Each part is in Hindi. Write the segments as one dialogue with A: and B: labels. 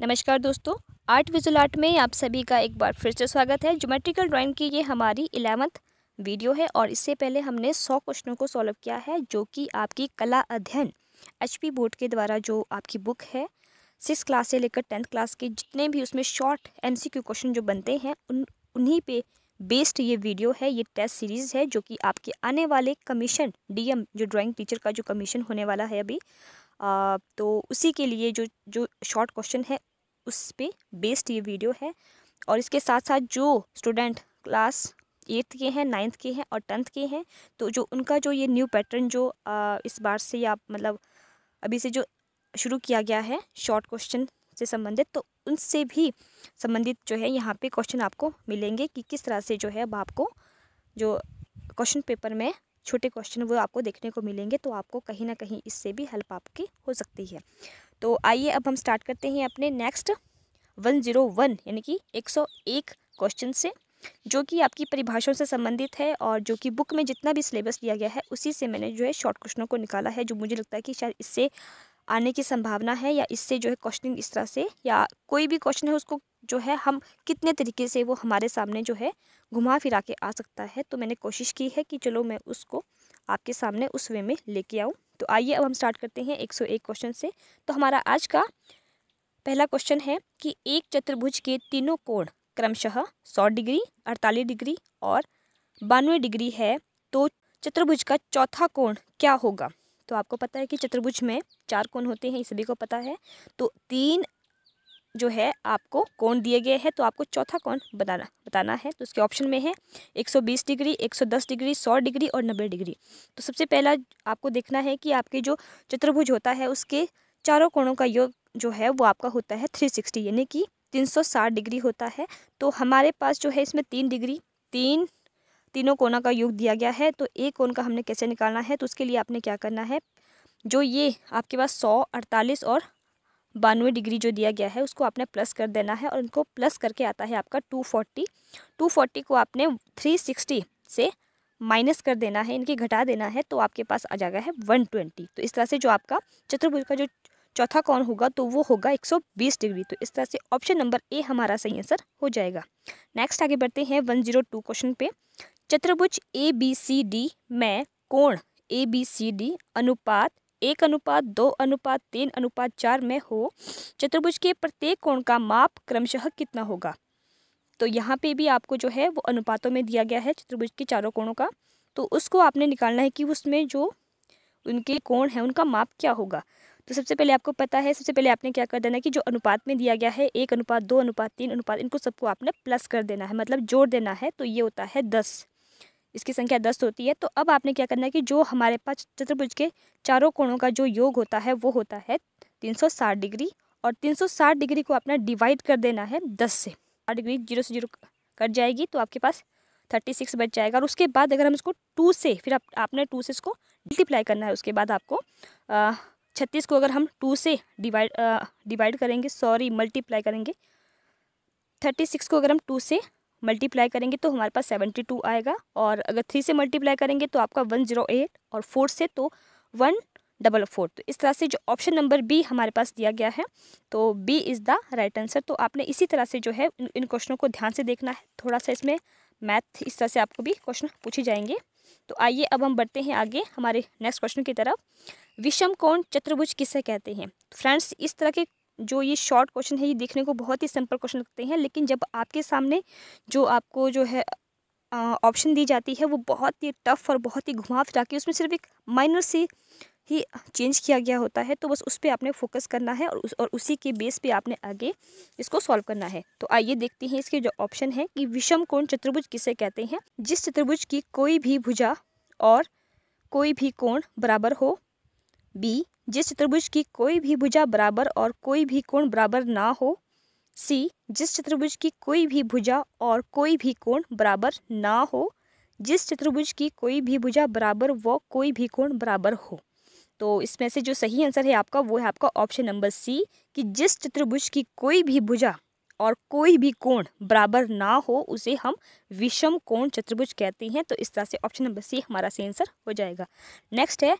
A: नमस्कार दोस्तों आर्ट विजुअल आर्ट में आप सभी का एक बार फिर से स्वागत है ज्योमेट्रिकल ड्राइंग की ये हमारी इलेवंथ वीडियो है और इससे पहले हमने सौ क्वेश्चनों को सॉल्व किया है जो कि आपकी कला अध्ययन एचपी बोर्ड के द्वारा जो आपकी बुक है सिक्स क्लास से लेकर टेंथ क्लास के जितने भी उसमें शॉर्ट क्यू क्वेश्चन जो बनते हैं उन उन्हीं पे बेस्ड ये वीडियो है ये टेस्ट सीरीज़ है जो कि आपके आने वाले कमीशन डीएम जो ड्राइंग टीचर का जो कमीशन होने वाला है अभी तो उसी के लिए जो जो शॉर्ट क्वेश्चन है उस पर बेस्ड ये वीडियो है और इसके साथ साथ जो स्टूडेंट क्लास एट्थ के हैं नाइन्थ के हैं और टेंथ के हैं तो जो उनका जो ये न्यू पैटर्न जो आ, इस बार से या मतलब अभी से जो शुरू किया गया है शॉर्ट क्वेश्चन से संबंधित तो उनसे भी संबंधित जो है यहाँ पे क्वेश्चन आपको मिलेंगे कि किस तरह से जो है अब आपको जो क्वेश्चन पेपर में छोटे क्वेश्चन वो आपको देखने को मिलेंगे तो आपको कहीं ना कहीं इससे भी हेल्प आपकी हो सकती है तो आइए अब हम स्टार्ट करते हैं अपने नेक्स्ट वन जीरो वन यानी कि एक सौ एक क्वेश्चन से जो कि आपकी परिभाषाओं से संबंधित है और जो कि बुक में जितना भी सिलेबस दिया गया है उसी से मैंने जो है शॉर्ट क्वेश्चनों को निकाला है जो मुझे लगता है कि शायद इससे आने की संभावना है या इससे जो है क्वेश्चनिंग इस तरह से या कोई भी क्वेश्चन है उसको जो है हम कितने तरीके से वो हमारे सामने जो है घुमा फिरा के आ सकता है तो मैंने कोशिश की है कि चलो मैं उसको आपके सामने उस वे में लेके आऊँ तो आइए अब हम स्टार्ट करते हैं 101 क्वेश्चन से तो हमारा आज का पहला क्वेश्चन है कि एक चतुर्भुज के तीनों कोण क्रमशः 100 डिग्री 48 डिग्री और बानवे डिग्री है तो चतुर्भुज का चौथा कोण क्या होगा तो आपको पता है कि चतुर्भुज में चार कोण होते हैं ये सभी को पता है तो तीन जो है आपको कौन दिए गए हैं तो आपको चौथा कौन बताना बताना है तो उसके ऑप्शन में है 120 डिग्री 110 डिग्री 100 डिग्री और 90 डिग्री तो सबसे पहला आपको देखना है कि आपके जो चतुर्भुज होता है उसके चारों कोणों का योग जो है वो आपका होता है 360 यानी कि 360 डिग्री होता है तो हमारे पास जो है इसमें तीन डिग्री तीन तीनों कोणों का योग दिया गया है तो एक कोण का हमने कैसे निकालना है तो उसके लिए आपने क्या करना है जो ये आपके पास सौ अड़तालीस और बानवे डिग्री जो दिया गया है उसको आपने प्लस कर देना है और इनको प्लस करके आता है आपका टू फोर्टी टू फोर्टी को आपने थ्री सिक्सटी से माइनस कर देना है इनके घटा देना है तो आपके पास आ जाएगा है वन ट्वेंटी तो इस तरह से जो आपका चतुर्भुज का जो चौथा कौन होगा तो वो होगा एक सौ बीस डिग्री तो इस तरह से ऑप्शन नंबर ए हमारा सही आंसर हो जाएगा नेक्स्ट आगे बढ़ते हैं वन जीरो टू क्वेश्चन पे चतुर्भुज ए बी सी डी में कोण ए बी सी डी अनुपात एक अनुपात दो अनुपात तीन अनुपात चार में हो चतुर्भुज के प्रत्येक कोण का माप क्रमशः कितना होगा तो यहाँ पे भी आपको जो है वो अनुपातों में दिया गया है चतुर्भुज के चारों कोणों का तो उसको आपने निकालना है कि उसमें जो उनके कोण है उनका माप क्या होगा तो सबसे पहले आपको पता है सबसे पहले आपने क्या कर देना है कि जो अनुपात में दिया गया है एक अनुपात दो अनुपात तीन अनुपात इनको सबको आपने प्लस कर देना है मतलब जोड़ देना है तो ये होता है दस इसकी संख्या दस होती है तो अब आपने क्या करना है कि जो हमारे पास चतुर्भुज के चारों कोणों का जो योग होता है वो होता है तीन सौ साठ डिग्री और तीन सौ साठ डिग्री को आपने डिवाइड कर देना है दस से आठ डिग्री जीरो से जीरो कट जाएगी तो आपके पास थर्टी सिक्स बच जाएगा और उसके बाद अगर हम इसको टू से फिर आप, आपने टू से इसको मल्टीप्लाई करना है उसके बाद आपको छत्तीस को अगर हम टू से डिवाइड डिवाइड करेंगे सॉरी मल्टीप्लाई करेंगे थर्टी सिक्स को अगर हम टू से मल्टीप्लाई करेंगे तो हमारे पास सेवेंटी टू आएगा और अगर थ्री से मल्टीप्लाई करेंगे तो आपका वन जीरो एट और फोर से तो वन डबल फोर तो इस तरह से जो ऑप्शन नंबर बी हमारे पास दिया गया है तो B is the right answer तो आपने इसी तरह से जो है इन क्वेश्चनों को ध्यान से देखना है थोड़ा सा इसमें मैथ इस तरह से आपको भी क्वेश्चन पूछे जाएंगे तो आइए अब हम बढ़ते हैं आगे हमारे नेक्स्ट क्वेश्चन की तरफ विषम कोण चतुर्भुज किसे कहते हैं फ्रेंड्स इस तरह के जो ये शॉर्ट क्वेश्चन है ये देखने को बहुत ही सिंपल क्वेश्चन लगते हैं लेकिन जब आपके सामने जो आपको जो है ऑप्शन दी जाती है वो बहुत ही टफ और बहुत ही घुमा फिरा के उसमें सिर्फ एक माइनर सी ही चेंज किया गया होता है तो बस उस पर आपने फोकस करना है और उस और उसी के बेस पे आपने आगे इसको सॉल्व करना है तो आइए देखते हैं इसके जो ऑप्शन है कि विषम कोण चतुर्भुज किसे कहते हैं जिस चतुर्भुज की कोई भी भुजा और कोई भी कोण बराबर हो बी जिस चतुर्भुज की कोई भी भुजा बराबर और कोई भी कोण बराबर ना हो सी जिस चतुर्भुज की कोई भी भुजा और कोई भी कोण बराबर ना हो जिस चतुर्भुज की कोई भी भुजा बराबर व कोई भी कोण बराबर हो तो इसमें से जो सही आंसर है आपका वो है आपका ऑप्शन नंबर सी कि जिस चतुर्भुज की कोई भी भुजा और कोई भी कोण बराबर ना हो उसे हम विषम कोण चतुर्भुज कहते हैं तो इस तरह से ऑप्शन नंबर सी हमारा सही आंसर हो जाएगा नेक्स्ट है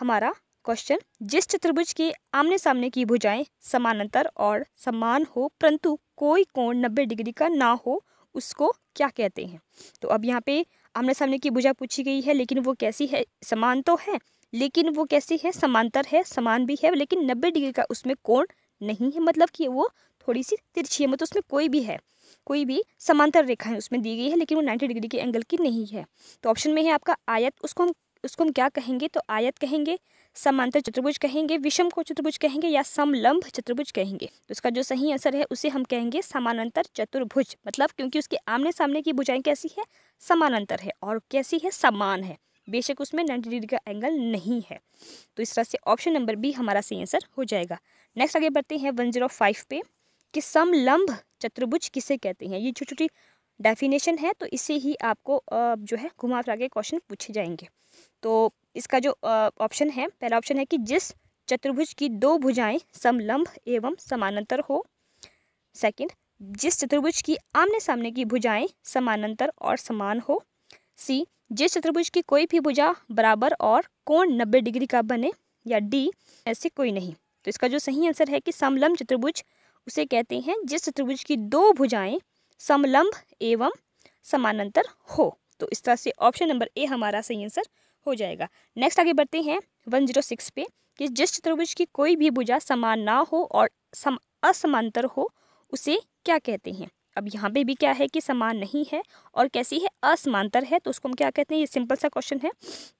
A: हमारा क्वेश्चन जिस चतुर्भुज के आमने सामने की भुजाएं समानांतर और समान हो परंतु कोई कोण नब्बे डिग्री का ना हो उसको क्या कहते हैं तो अब यहाँ पे आमने सामने की भुजा पूछी गई है लेकिन वो कैसी है समान तो है लेकिन वो कैसी है समांतर है समान भी है लेकिन नब्बे डिग्री का उसमें कोण नहीं है मतलब कि वो थोड़ी सी तिरछी है मतलब उसमें कोई भी है कोई भी समांतर रेखाएं उसमें दी गई है लेकिन वो 90 डिग्री के एंगल की नहीं है तो ऑप्शन में है आपका आयत उसको हम उसको हम क्या कहेंगे तो आयत कहेंगे समांतर चतुर्भुज कहेंगे विषम को चतुर्भुज कहेंगे या समलंब चतुर्भुज कहेंगे तो जो सही आंसर है उसे हम कहेंगे समानांतर चतुर्भुज मतलब क्योंकि उसके आमने सामने की भुजाएं कैसी है समानांतर है और कैसी है समान है बेशक उसमें नाइन्टी डिग्री का एंगल नहीं है तो इस तरह से ऑप्शन नंबर बी हमारा सही आंसर हो जाएगा नेक्स्ट आगे बढ़ते हैं वन जीरो फाइव पे कि समलंब चतुर्भुज किसे कहते हैं ये छोटी छोटी डेफिनेशन है तो इसे ही आपको जो है घुमा फिर आगे क्वेश्चन पूछे जाएंगे तो इसका जो ऑप्शन है पहला ऑप्शन है कि जिस चतुर्भुज की दो भुजाएं समलंब एवं समानांतर हो सेकंड जिस चतुर्भुज की आमने सामने की भुजाएं समानांतर और समान हो सी जिस चतुर्भुज की कोई भी भुजा बराबर और कोण नब्बे डिग्री का बने या डी ऐसे कोई नहीं तो इसका जो सही आंसर है कि समलंब चतुर्भुज उसे कहते हैं जिस चतुर्भुज की दो भुजाएं समलंब एवं समानांतर हो तो इस तरह से ऑप्शन नंबर ए हमारा सही आंसर हो जाएगा नेक्स्ट आगे बढ़ते हैं वन जीरो सिक्स पे कि जिस चतुर्भुज की कोई भी भुजा समान ना हो और सम असमांतर हो उसे क्या कहते हैं अब यहाँ पे भी क्या है कि समान नहीं है और कैसी है असमांतर है तो उसको हम क्या कहते हैं ये सिंपल सा क्वेश्चन है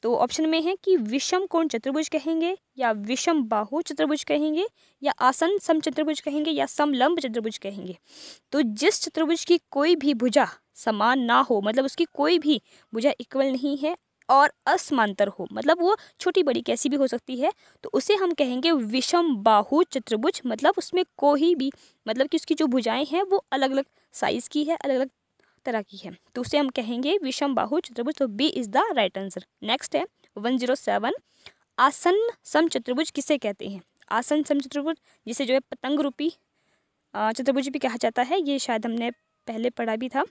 A: तो ऑप्शन में है कि विषम कोण चतुर्भुज कहेंगे या विषम बाहु चतुर्भुज कहेंगे या आसन सम चतुर्भुज कहेंगे या समलंब चतुर्भुज कहेंगे तो जिस चतुर्भुज की कोई भी भुजा समान ना हो मतलब उसकी कोई भी भुजा इक्वल नहीं है और असमांतर हो मतलब वो छोटी बड़ी कैसी भी हो सकती है तो उसे हम कहेंगे विषम बाहु चतुर्भुज मतलब उसमें कोई भी मतलब कि उसकी जो भुजाएं हैं वो अलग अलग साइज़ की है अलग अलग तरह की है तो उसे हम कहेंगे विषम बाहु चतुर्भुज तो B is the right answer next है वन जीरो सेवन आसन सम चतुर्भुज किसे कहते हैं आसन सम चतुर्भुज जिसे जो है पतंग रूपी चतुर्भुज भी कहा जाता है ये शायद हमने पहले पढ़ा भी था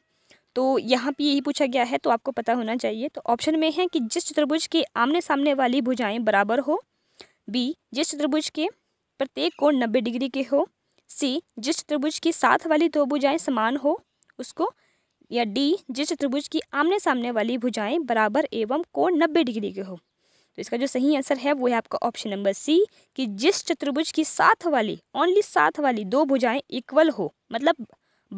A: तो यहाँ पे यही पूछा गया है तो आपको पता होना चाहिए तो ऑप्शन में है कि जिस चतुर्भुज के आमने सामने वाली भुजाएँ बराबर हो बी जिस चतुर्भुज के प्रत्येक कोण नब्बे डिग्री के हो सी जिस चतुर्भुज की साथ वाली दो भुजाएँ समान हो उसको या डी जिस चतुर्भुज की आमने सामने वाली भुजाएँ बराबर एवं कोण नब्बे डिग्री के हो तो इसका जो सही आंसर है वो है आपका ऑप्शन नंबर सी कि जिस चतुर्भुज की साथ वाली ओनली साथ वाली दो भुजाएं इक्वल हो मतलब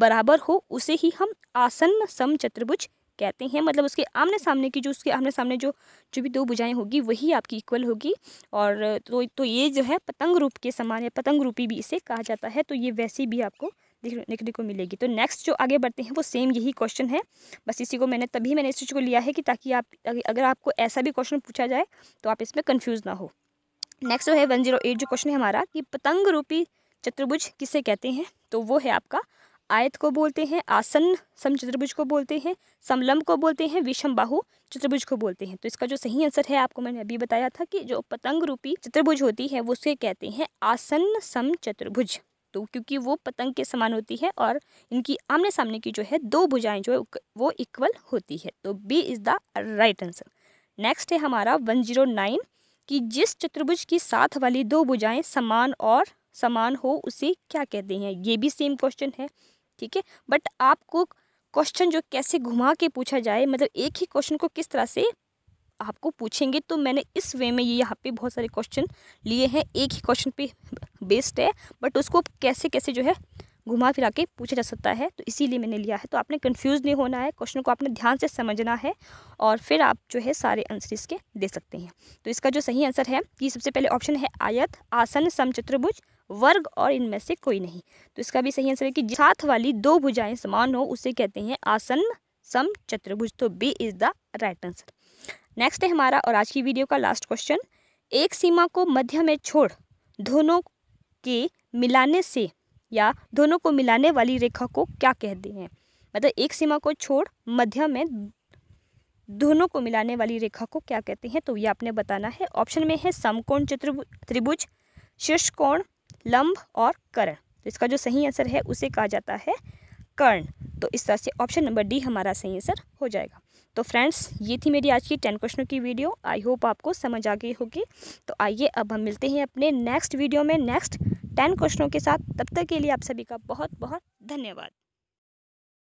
A: बराबर हो उसे ही हम आसन्न सम चतुर्भुज कहते हैं मतलब उसके आमने सामने की जो उसके आमने सामने जो जो भी दो भुजाएं होगी वही आपकी इक्वल होगी और तो तो ये जो है पतंग रूप के समान या पतंग रूपी भी इसे कहा जाता है तो ये वैसी भी आपको देखने को मिलेगी तो नेक्स्ट जो आगे बढ़ते हैं वो सेम यही क्वेश्चन है बस इसी को मैंने तभी मैंने इस चीज़ को लिया है कि ताकि आप अगर आपको ऐसा भी क्वेश्चन पूछा जाए तो आप इसमें कन्फ्यूज़ ना हो नेक्स्ट जो है वन जीरो एट जो क्वेश्चन है हमारा कि पतंग रूपी चतुर्भुज किसे कहते हैं तो वो है आपका आयत को बोलते हैं आसन समचतुर्भुज को बोलते हैं समलम्ब को बोलते हैं विषम बाहु चतुर्भुज को बोलते हैं तो इसका जो सही आंसर है आपको मैंने अभी बताया था कि जो पतंग रूपी चतुर्भुज होती है वो उसे कहते हैं आसन समचतुर्भुज तो क्योंकि वो पतंग के समान होती है और इनकी आमने सामने की जो है दो भुजाएं जो है वो इक्वल होती है तो B is the right answer next है हमारा वन जीरो नाइन कि जिस चतुर्भुज की साथ वाली दो भुजाएं समान और समान हो उसे क्या कहते हैं ये भी सेम क्वेश्चन है ठीक है बट आपको क्वेश्चन जो कैसे घुमा के पूछा जाए मतलब एक ही क्वेश्चन को किस तरह से आपको पूछेंगे तो मैंने इस वे में ये यहाँ पे बहुत सारे क्वेश्चन लिए हैं एक ही क्वेश्चन पे बेस्ड है बट उसको कैसे कैसे जो है घुमा फिरा के पूछा जा सकता है तो इसीलिए मैंने लिया है तो आपने कन्फ्यूज़ नहीं होना है क्वेश्चन को आपने ध्यान से समझना है और फिर आप जो है सारे आंसर इसके दे सकते हैं तो इसका जो सही आंसर है ये सबसे पहले ऑप्शन है आयत आसन समचतुर्भुज वर्ग और इनमें से कोई नहीं तो इसका भी सही आंसर है कि साथ वाली दो भुजाएं समान हो उसे कहते हैं आसन सम चतुर्भुज तो B is the right answer next है हमारा और आज की वीडियो का लास्ट क्वेश्चन एक सीमा को मध्य में छोड़ दोनों के मिलाने से या दोनों को मिलाने वाली रेखा को क्या कहते हैं मतलब एक सीमा को छोड़ मध्य में दोनों को मिलाने वाली रेखा को क्या कहते हैं तो ये आपने बताना है ऑप्शन में है समकोण त्रिभुज शीर्ष कोण लंब और कर्ण तो इसका जो सही आंसर है उसे कहा जाता है कर्ण तो इस तरह से ऑप्शन नंबर डी हमारा सही आंसर हो जाएगा तो फ्रेंड्स ये थी मेरी आज की टेन क्वेश्चनों की वीडियो आई होप आपको समझ आ गई होगी तो आइए अब हम मिलते हैं अपने नेक्स्ट वीडियो में नेक्स्ट टेन क्वेश्चनों के साथ तब तक के लिए आप सभी का बहुत बहुत धन्यवाद